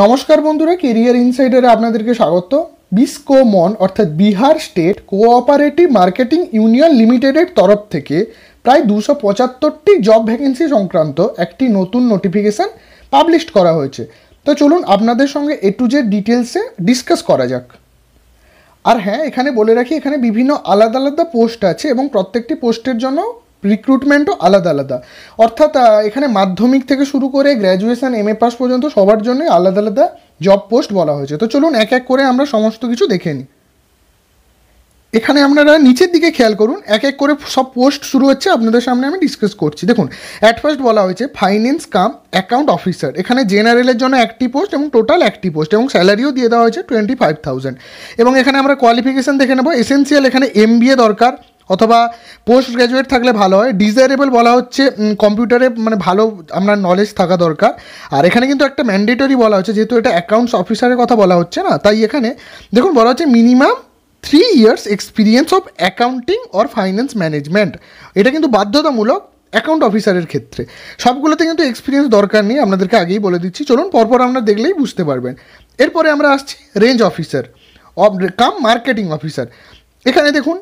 নমস্কার বন্ধুরা কেরিয়ার ইনসাইডারে আপনাদেরকে স্বাগত বিসকোমন অর্থাৎ Bihar state cooperative marketing union লিমিটেডের তরফ থেকে প্রায় দুশো পঁচাত্তরটি জব ভ্যাকেন্সি সংক্রান্ত একটি নতুন নোটিফিকেশান পাবলিশ করা হয়েছে তো চলুন আপনাদের সঙ্গে এ টু জেড ডিটেলসে ডিসকাস করা যাক আর হ্যাঁ এখানে বলে রাখি এখানে বিভিন্ন আলাদা আলাদা পোস্ট আছে এবং প্রত্যেকটি পোস্টের জন্য রিক্রুটমেন্টও আলাদা আলাদা অর্থাৎ এখানে মাধ্যমিক থেকে শুরু করে গ্র্যাজুয়েশান এম এ পাস পর্যন্ত সবার জন্যই আলাদা আলাদা জব পোস্ট বলা হয়েছে তো চলুন এক এক করে আমরা সমস্ত কিছু দেখে নিই এখানে আপনারা নিচের দিকে খেয়াল করুন এক এক করে সব পোস্ট শুরু হচ্ছে আপনাদের সামনে আমি ডিসকাস করছি দেখুন অ্যাট ফার্স্ট বলা হয়েছে ফাইন্যান্স কাম অ্যাকাউন্ট অফিসার এখানে জেনারেলের জন্য একটি পোস্ট এবং টোটাল একটি পোস্ট এবং স্যালারিও দিয়ে দেওয়া হয়েছে টোয়েন্টি ফাইভ থাউজেন্ড এবং এখানে আমরা কোয়ালিফিকেশান দেখে নেব এসেন্সিয়াল এখানে এম দরকার অথবা পোস্ট গ্র্যাজুয়েট থাকলে ভালো হয় ডিজায়ারেবল বলা হচ্ছে কম্পিউটারে মানে ভালো আপনার নলেজ থাকা দরকার আর এখানে কিন্তু একটা ম্যান্ডেটরি বলা হচ্ছে যেহেতু এটা অ্যাকাউন্টস অফিসারের কথা বলা হচ্ছে না তাই এখানে দেখুন বলা হচ্ছে minimum three years experience of accounting or finance management এটা কিন্তু বাধ্যতামূলক অ্যাকাউন্ট অফিসারের ক্ষেত্রে সবগুলোতে কিন্তু এক্সপিরিয়েন্স দরকার নেই আপনাদেরকে আগেই বলে দিচ্ছি চলুন পরপর আপনারা দেখলেই বুঝতে পারবেন এরপরে আমরা আসছি range officer cum marketing officer এখানে দেখুন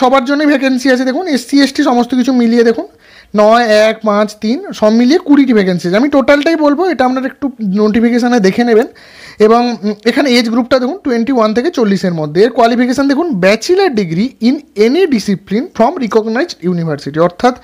সবার জন্যই ভ্যাকেন্সি আছে দেখুন এসসি এসটি সমস্ত কিছু মিলিয়ে দেখুন নয় এক পাঁচ তিন সব মিলিয়ে কুড়িটি ভ্যাকেন্সি আমি টোটালটাই বলবো এটা আপনারা একটু নোটিফিকেশানে দেখে নেবেন এবং এখানে এজ গ্রুপটা দেখুন টোয়েন্টি ওয়ান থেকে চল্লিশের মধ্যে এর কোয়ালিফিকেশান দেখুন bachelor degree in any discipline from recognised university অর্থাৎ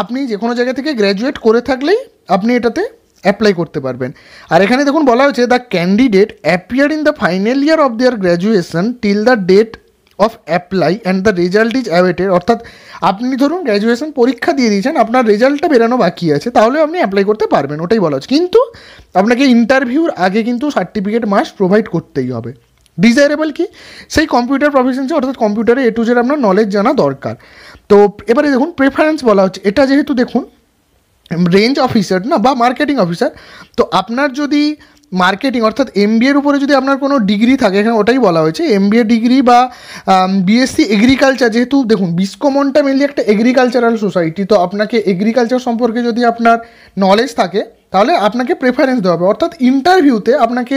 আপনি যে কোনো জায়গা থেকে গ্র্যাজুয়েট করে থাকলেই আপনি এটাতে অ্যাপ্লাই করতে পারবেন আর এখানে দেখুন বলা হয়েছে the candidate appear in the final year of their graduation till the date of apply and the result is awaited অর্থাৎ আপনি ধরুন গ্র্যাজুয়েশন পরীক্ষা দিয়ে দিয়েছেন আপনার রেজাল্টটা বেরানো বাকি আছে তাহলে আপনি অ্যাপ্লাই করতে পারবেন ওটাই বলা হচ্ছে কিন্তু আপনাকে ইন্টারভিউর আগে কিন্তু সার্টিফিকেট মাস প্রোভাইড করতেই হবে ডিজায়ারেবল কি সেই কম্পিউটার প্রফেশনসে অর্থাৎ কম্পিউটারে এ টু জেড আপনার নলেজ জানা দরকার তো এবারে দেখুন প্রেফারেন্স বলা হচ্ছে এটা যেহেতু দেখুন রেঞ্জ অফিসার না বা মার্কেটিং অফিসার তো আপনার যদি মার্কেটিং অর্থাৎ এম বি এর উপরে যদি আপনার কোনো ডিগ্রি থাকে এখানে ওটাই বলা হয়েছে এম বি এ ডিগ্রি বা বিএসসি এগ্রিকালচার যেহেতু দেখুন বিস্কমনটা মেনলি একটা এগ্রিকালচারাল সোসাইটি তো আপনাকে এগ্রিকালচার সম্পর্কে যদি আপনার নলেজ থাকে তাহলে আপনাকে প্রেফারেন্স দেওয়া হবে অর্থাৎ ইন্টারভিউতে আপনাকে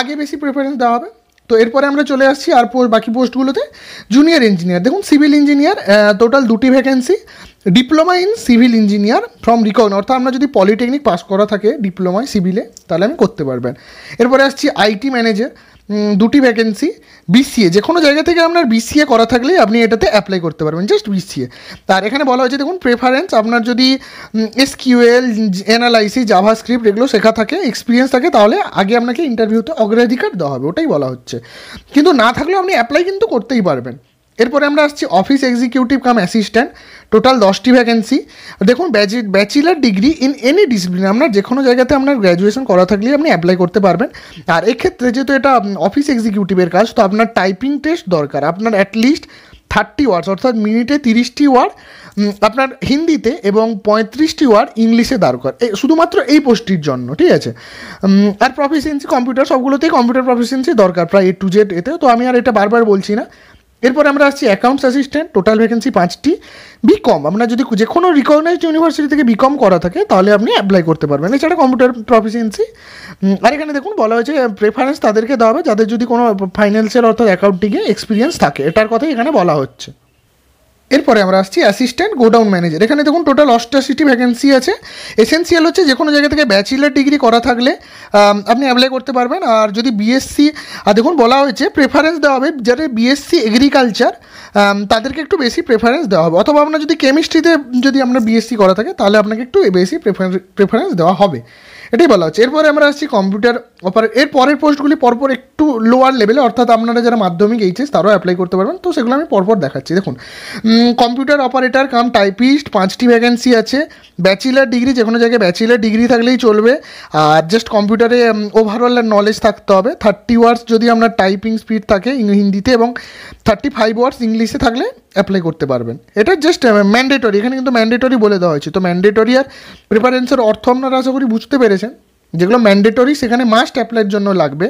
আগে বেশি প্রেফারেন্স দেওয়া হবে তো এরপরে আমরা চলে আসছি আর বাকি পোস্টগুলোতে জুনিয়র ইঞ্জিনিয়ার দেখুন সিভিল ইঞ্জিনিয়ার টোটাল দুটি vacancy diploma in civil engineer from recognised অর্থাৎ আপনার যদি পলিটেকনিক পাস করা থাকে ডিপ্লোমায় সিভিলে তাহলে আমি করতে পারবেন এরপরে আসছি আইটি ম্যানেজার দুটি ভ্যাকেন্সি বিসিএ যে কোনো জায়গা থেকে আপনার বিসিএ করা থাকলে আপনি এটাতে অ্যাপ্লাই করতে পারবেন জাস্ট বিসিএ তার এখানে বলা হয়েছে দেখুন প্রেফারেন্স আপনার যদি এসকিউএল এনালাইসি জাভা স্ক্রিপ্ট এগুলো শেখা থাকে এক্সপিরিয়েন্স থাকে তাহলে আগে আপনাকে ইন্টারভিউতে অগ্রাধিকার দেওয়া হবে ওটাই বলা হচ্ছে কিন্তু না থাকলেও আপনি অ্যাপ্লাই কিন্তু করতেই পারবেন এরপরে আমরা আসছি office executive cum assistant total দশটি ভ্যাকেন্সি দেখুন bachelor degree in any discipline আপনার যে কোনো জায়গাতে আপনার গ্র্যাজুয়েশন করা থাকলে আপনি অ্যাপ্লাই করতে পারবেন আর এক্ষেত্রে যেহেতু এটা অফিস এক্সিকিউটিভের কাজ তো আপনার টাইপিং টেস্ট দরকার আপনার অ্যাটলিস্ট থার্টি ওয়ার্ডস অর্থাৎ মিনিটে তিরিশটি ওয়ার্ড আপনার হিন্দিতে এবং পঁয়ত্রিশটি ওয়ার্ড ইংলিশে দরকার শুধুমাত্র এই পোস্টটির জন্য ঠিক আছে আর প্রফিসিয়েন্সি কম্পিউটার সবগুলোতেই কম্পিউটার প্রফিসিয়েন্সি দরকার প্রায় এ টু জেড এতে তো আমি আর এটা বারবার বলছি না এরপর আমরা আসছি অ্যাকাউন্টস অ্যাসিস্ট্যান্ট টোটাল ভ্যাকেন্সি পাঁচটি বিকম আমরা যদি যে কোনো রিকগনাইজড ইউনিভার্সিটি থেকে বিকম করা থাকে তাহলে আপনি অ্যাপ্লাই করতে পারবেন এছাড়া কম্পিউটার প্রফিসিয়েন্সি আর এখানে দেখুন বলা হয়েছে প্রেফারেন্স তাদেরকে দেওয়া হবে যাদের যদি কোনো ফাইন্যান্সিয়াল অর্থাৎ অ্যাকাউন্টিংয়ে এক্সপিরিয়েন্স থাকে এটার কথাই এখানে বলা হচ্ছে এরপরে আমরা আসছি অ্যাসিস্ট্যান্ট গোডাউন ম্যানেজার এখানে দেখুন টোটাল অষ্টাশিটি ভ্যাকেন্সি আছে এসেন্সিয়াল হচ্ছে যে কোনো জায়গা থেকে ব্যাচেলার ডিগ্রি করা থাকলে আপনি অ্যাপ্লাই করতে পারবেন আর যদি বিএসসি আর দেখুন বলা হয়েছে প্রেফারেন্স দেওয়া হবে যারা বিএসসি এগ্রিকালচার তাদেরকে একটু বেশি প্রেফারেন্স দেওয়া হবে অথবা আপনার যদি কেমিস্ট্রিতে যদি আপনার বিএসসি করা থাকে তাহলে আপনাকে একটু বেশি প্রেফারেন্স দেওয়া হবে এটাই বলা হচ্ছে এরপরে আমরা আসছি কম্পিউটার অপার এর পরের পোস্টগুলি পরপর একটু লোয়ার লেভেলে অর্থাৎ আপনারা যারা মাধ্যমিক এইচএস তারাও অ্যাপ্লাই করতে পারবেন তো সেগুলো আমি পরপর দেখাচ্ছি দেখুন কম্পিউটার অপারেটার কাম টাইপিস্ট পাঁচটি ভ্যাকেন্সি আছে ব্যাচেলার ডিগ্রি যে কোনো জায়গায় ব্যাচেলার ডিগ্রি থাকলেই চলবে আর জাস্ট কম্পিউটারে ওভারঅল নলেজ থাকতে হবে থার্টি ওয়ার্স যদি আপনার টাইপিং স্পিড থাকে হিন্দিতে এবং থার্টি ফাইভ ওয়ার্স ইংলিশে থাকলে অ্যাপ্লাই করতে পারবেন এটা জাস্ট ম্যান্ডেটরি এখানে কিন্তু ম্যান্ডেটরি বলে দেওয়া হয়েছে তো ম্যান্ডেটরি আর প্রিফারেন্সের অর্থ আপনারা আশা করি বুঝতে পেরেছেন যেগুলো ম্যান্ডেটরি সেখানে মাস্ট অ্যাপ্লাইয়ের জন্য লাগবে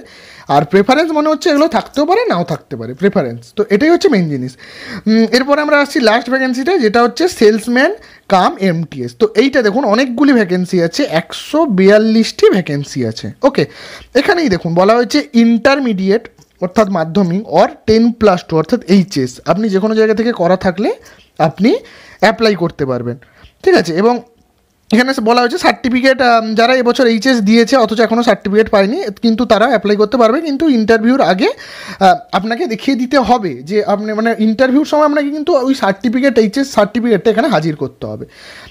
আর প্রেফারেন্স মনে হচ্ছে এগুলো থাকতেও পারে নাও থাকতে পারে প্রেফারেন্স তো এটাই হচ্ছে মেন জিনিস এরপরে আমরা আসছি লাস্ট ভ্যাকেন্সিটা যেটা হচ্ছে সেলসম্যান কাম এমটিএস তো এইটা দেখুন অনেকগুলি ভ্যাকেন্সি আছে একশো বিয়াল্লিশটি ভ্যাকেন্সি আছে ওকে এখানেই দেখুন বলা হয়েছে ইন্টারমিডিয়েট অর্থাৎ Madhyamik or ten plus two অর্থাৎ এইচএস আপনি যে কোনো জায়গা থেকে করা থাকলে আপনি অ্যাপ্লাই করতে পারবেন ঠিক আছে এবং এখানে বলা হয়েছে সার্টিফিকেট যারা এবছর এইচএস দিয়েছে অথচ এখনও সার্টিফিকেট পায়নি কিন্তু তারা অ্যাপ্লাই করতে পারবে কিন্তু ইন্টারভিউর আগে আপনাকে দেখিয়ে দিতে হবে যে আপনি মানে ইন্টারভিউর সময় আপনাকে কিন্তু ওই সার্টিফিকেট এইচএস সার্টিফিকেটটা এখানে হাজির করতে হবে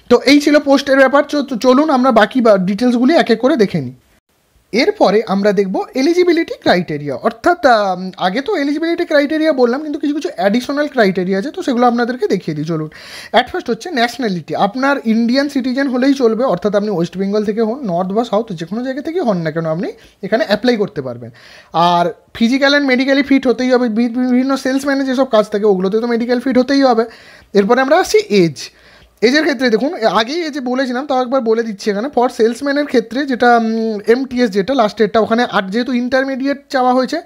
তো এই ছিল পোস্টের ব্যাপার চলুন আমরা বাকি ডিটেলসগুলি এক এক করে দেখে নিই এরপরে আমরা দেখব এলিজিবিলিটি ক্রাইটেরিয়া অর্থাৎ আগে তো এলিজিবিলিটি ক্রাইটেরিয়া বললাম কিন্তু কিছু কিছু অ্যাডিশনাল ক্রাইটেরিয়া আছে তো সেগুলো আপনাদেরকে দেখিয়ে দিই চলুন অ্যাট ফার্স্ট হচ্ছে ন্যাশনালিটি আপনার ইন্ডিয়ান সিটিজেন হলেই চলবে অর্থাৎ আপনি ওয়েস্ট বেঙ্গল থেকে হন নর্থ বা সাউথ যে কোনো জায়গা থেকে হন না কেন আপনি এখানে অ্যাপ্লাই করতে পারবেন আর ফিজিক্যাল অ্যান্ড মেডিক্যালি ফিট হতেই হবে বিভিন্ন সেলসম্যানের যেসব কাজ থাকে ওগুলোতে তো মেডিক্যাল ফিট হতেই হবে এরপরে আমরা আসছি এজ এজের ক্ষেত্রে দেখুন আগেই এই যে বলেছিলাম তাও একবার বলে দিচ্ছি এখানে ফর সেলসম্যানের ক্ষেত্রে যেটা এমটিএস যেটা লাস্ট ডেটটা ওখানে আর যেহেতু ইন্টারমিডিয়েট চাওয়া হয়েছে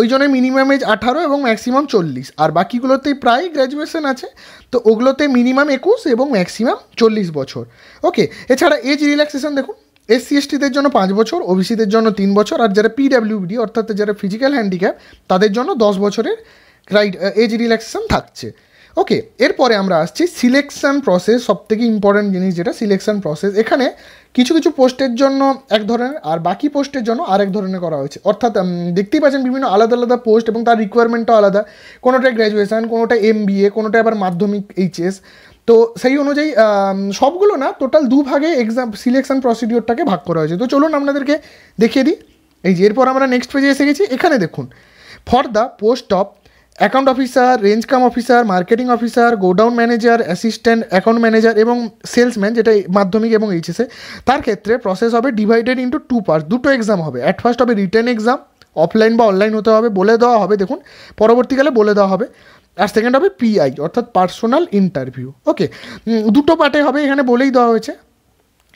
ওই জন্য মিনিমাম এজ আঠারো এবং ম্যাক্সিমাম চল্লিশ আর বাকিগুলোতেই প্রায় গ্র্যাজুয়েশন আছে তো ওগুলোতে মিনিমাম একুশ এবং ম্যাক্সিমাম চল্লিশ বছর ওকে এছাড়া এজ রিল্যাক্সেশন দেখুন এসসি এসটিদের জন্য পাঁচ বছর ওবিসিদের জন্য তিন বছর আর যারা পিডাব্লিউডি অর্থাৎ যারা ফিজিক্যাল হ্যান্ডিক্যাপ তাদের জন্য দশ বছরের রাইট এজ রিল্যাক্সেশন থাকছে ওকে এরপরে আমরা আসছি সিলেকশান প্রসেস সবথেকে ইম্পর্ট্যান্ট জিনিস যেটা সিলেকশান প্রসেস এখানে কিছু কিছু পোস্টের জন্য এক ধরনের আর বাকি পোস্টের জন্য আরেক ধরনের করা হয়েছে অর্থাৎ দেখতেই পাচ্ছেন বিভিন্ন আলাদা আলাদা পোস্ট এবং তার রিকোয়ারমেন্টটাও আলাদা কোনোটা গ্র্যাজুয়েশান কোনোটা এম বিএ কোনোটা আবার মাধ্যমিক এইচএস তো সেই অনুযায়ী সবগুলো না টোটাল দুভাগে এক্সাম সিলেকশান প্রসিডিওরটাকে ভাগ করা হয়েছে তো চলুন আপনাদেরকে দেখিয়ে দিই এই যে এরপর আমরা নেক্সট পেজে এসে গেছি এখানে দেখুন for the post of account officer range cum officer marketing officer godown manager assistant account manager এবং সেলসম্যান যেটা মাধ্যমিক এবং এইচএসে তার ক্ষেত্রে প্রসেস হবে ডিভাইডেড ইন্টু টু পার্ট দুটো এক্সাম হবে অ্যাট ফার্স্ট হবে রিটার্ন এক্সাম অফলাইন বা অনলাইন হতে হবে বলে দেওয়া হবে দেখুন পরবর্তীকালে বলে দেওয়া হবে আর সেকেন্ড হবে পিআই অর্থাৎ পার্সোনাল ইন্টারভিউ ওকে দুটো পার্টে হবে এখানে বলেই দেওয়া হয়েছে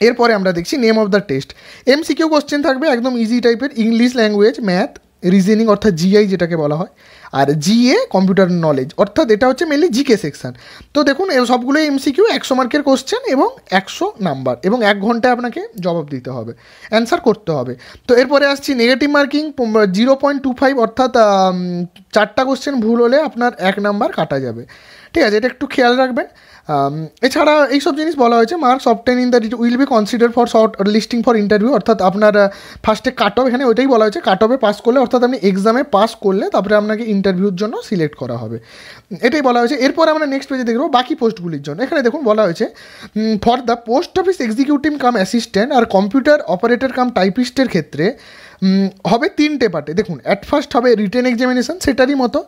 এরপরে আমরা দেখছি name of the test MCQ question থাকবে একদম ইজি টাইপের ইংলিশ ল্যাঙ্গুয়েজ ম্যাথ রিজেনিং অর্থাৎ জিআই যেটাকে বলা হয় আর জিএ কম্পিউটার নলেজ অর্থাৎ এটা হচ্ছে মেনলি জিকে সেকশান তো দেখুন সবগুলোই এমসিকিউ একশো মার্কের কোশ্চেন এবং একশো নাম্বার এবং এক ঘন্টায় আপনাকে জবাব দিতে হবে অ্যান্সার করতে হবে তো এরপরে আসছি negative marking zero point two five অর্থাৎ চারটা কোশ্চেন ভুল হলে আপনার এক নাম্বার কাটা যাবে ঠিক আছে এটা একটু খেয়াল রাখবেন Um, এছাড়া এইসব জিনিস বলা হয়েছে marks obtain in the it will be consider for short listing for interview অর্থাৎ আপনার ফার্স্টে কাট অফ এখানে ওইটাই বলা হয়েছে কাট অফে পাস করলে অর্থাৎ আপনি এক্সামে পাস করলে তারপরে আপনাকে ইন্টারভিউর জন্য সিলেক্ট করা হবে এটাই বলা হয়েছে এরপর আমরা নেক্সট পেজে দেখব বাকি পোস্টগুলির জন্য এখানে দেখুন বলা হয়েছে for the post office executive cum assistant আর কম্পিউটার অপারেটর কাম টাইপিস্টের ক্ষেত্রে হবে তিনটে পার্টে দেখুন অ্যাট ফার্স্ট হবে রিটেন এক্সামিনেশান সেটারই মতো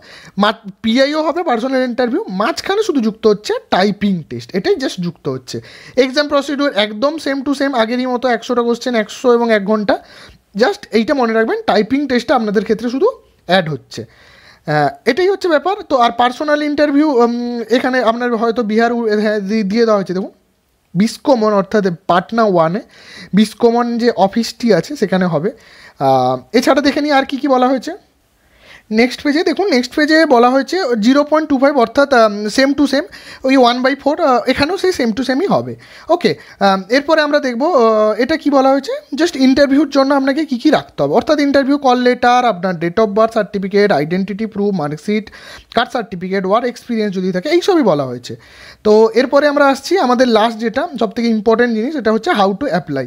পিআইও হবে পার্সোনাল ইন্টারভিউ মাঝখানে শুধু যুক্ত হচ্ছে টাইপিং টেস্ট এটাই জাস্ট যুক্ত হচ্ছে এক্সাম প্রসিডিওর একদম সেম টু সেম আগেরই মতো একশোটা কোশ্চেন একশো এবং এক ঘন্টা জাস্ট এইটা মনে রাখবেন টাইপিং টেস্টটা আপনাদের ক্ষেত্রে শুধু অ্যাড হচ্ছে এটাই হচ্ছে ব্যাপার তো আর পার্সোনাল ইন্টারভিউ এখানে আপনার হয়তো বিহার হ্যাঁ, দিয়ে দেওয়া হয়েছে দেখুন বিস্কমন অর্থাৎ পাটনা ওয়ানে বিস্কমন যে অফিসটি আছে সেখানে হবে এছাড়া দেখে নিই আর কি কি বলা হয়েছে নেক্সট পেজে দেখুন নেক্সট পেজে বলা হয়েছে জিরো পয়েন্ট টু ফাইভ অর্থাৎ সেম টু সেম ওই ওয়ান বাই ফোর এখানেও সেই সেম টু সেমই হবে ওকে um, এরপরে আমরা দেখব এটা কি বলা হয়েছে জাস্ট ইন্টারভিউর জন্য আপনাকে কী কী রাখতে হবে অর্থাৎ ইন্টারভিউ কল লেটার আপনার date of birth certificate identity proof marksheet card certificate or experience যদি থাকে এইসবই বলা হয়েছে তো এরপরে আমরা আসছি আমাদের লাস্ট যেটা সবথেকে ইম্পর্টেন্ট জিনিস এটা হচ্ছে how to apply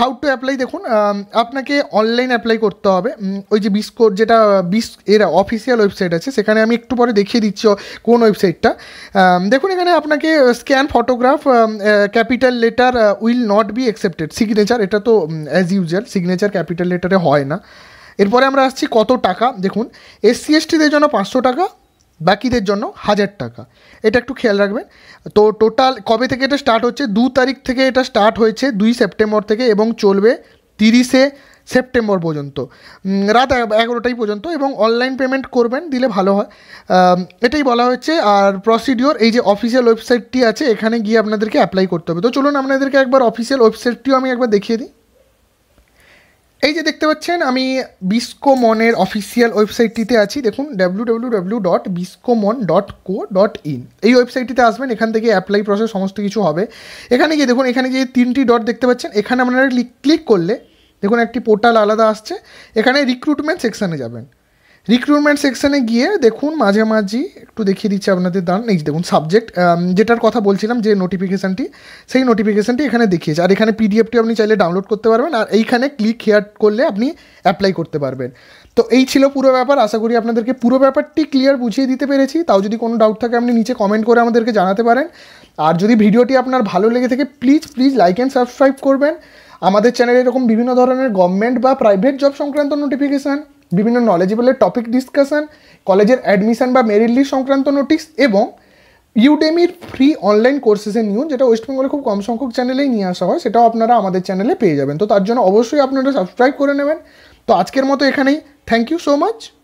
how to apply দেখুন um, আপনাকে অনলাইন অ্যাপ্লাই করতে হবে ওই যে বিস্কোর যেটা বিস এর অফিসিয়াল ওয়েবসাইট আছে সেখানে আমি একটু পরে দেখিয়ে দিচ্ছি কোন ওয়েবসাইটটা um, দেখুন এখানে আপনাকে scan photograph capital letter will not be accepted signature এটা তো অ্যাজ ইউজুয়াল সিগনেচার ক্যাপিটাল লেটারে হয় না এরপরে আমরা আসছি কত টাকা দেখুন এসসি এসটিদের জন্য পাঁচশো টাকা বাকিদের জন্য হাজার টাকা এটা একটু খেয়াল রাখবেন তো টোটাল কবে থেকে এটা স্টার্ট হচ্ছে দু তারিখ থেকে এটা স্টার্ট হয়েছে দুই সেপ্টেম্বর থেকে এবং চলবে তিরিশে সেপ্টেম্বর পর্যন্ত রাত এগারোটাই পর্যন্ত এবং অনলাইন পেমেন্ট করবেন দিলে ভালো হয় এটাই বলা হচ্ছে আর প্রসিডিওর এই যে অফিসিয়াল ওয়েবসাইটটি আছে এখানে গিয়ে আপনাদেরকে অ্যাপ্লাই করতে হবে তো চলুন আপনাদেরকে একবার অফিসিয়াল ওয়েবসাইটটিও আমি একবার দেখিয়ে দিই এই যে দেখতে পাচ্ছেন আমি বিস্কোমনের অফিসিয়াল ওয়েবসাইটটিতে আছি দেখুন W W W dot mon dot co dot in এই ওয়েবসাইটটিতে আসবেন এখান থেকে অ্যাপ্লাই প্রসেস সমস্ত কিছু হবে এখানে গিয়ে দেখুন এখানে যে তিনটি ডট দেখতে পাচ্ছেন এখানে আপনারা ক্লিক করলে দেখুন একটি পোর্টাল আলাদা আসছে এখানে রিক্রুটমেন্ট সেকশানে যাবেন রিক্রুটমেন্ট সেকশানে গিয়ে দেখুন মাঝামাঝি একটু দেখিয়ে দিচ্ছি আপনাদের দান এই দেখুন সাবজেক্ট যেটার কথা বলছিলাম যে নোটিফিকেশানটি সেই নোটিফিকেশানটি এখানে দেখিয়েছে আর এখানে পিডিএফটি আপনি চাইলে ডাউনলোড করতে পারবেন আর এইখানে ক্লিক হেয়ার করলে আপনি অ্যাপ্লাই করতে পারবেন তো এই ছিল পুরো ব্যাপার আশা করি আপনাদেরকে পুরো ব্যাপারটি ক্লিয়ার বুঝিয়ে দিতে পেরেছি তাও যদি কোনো ডাউট থাকে আপনি নিচে কমেন্ট করে আমাদেরকে জানাতে পারেন আর যদি ভিডিওটি আপনার ভালো লেগে থাকে please please like and subscribe করবেন আমাদের চ্যানেলে এরকম বিভিন্ন ধরনের গভর্নমেন্ট বা প্রাইভেট জব সংক্রান্ত নোটিফিকেশান বিভিন্ন নলেজেবলের টপিক ডিসকাশন কলেজের অ্যাডমিশন বা মেরিট লিস্ট সংক্রান্ত নোটিস এবং ইউডেমির ফ্রি অনলাইন কোর্সেসের নিউজ যেটা ওয়েস্ট বেঙ্গলে খুব কম সংখ্যক চ্যানেলেই নিয়ে আসা হয় সেটাও আপনারা আমাদের চ্যানেলে পেয়ে যাবেন তো তার জন্য অবশ্যই আপনারা সাবস্ক্রাইব করে নেবেন তো আজকের মতো এখানেই থ্যাংক ইউ সো মাচ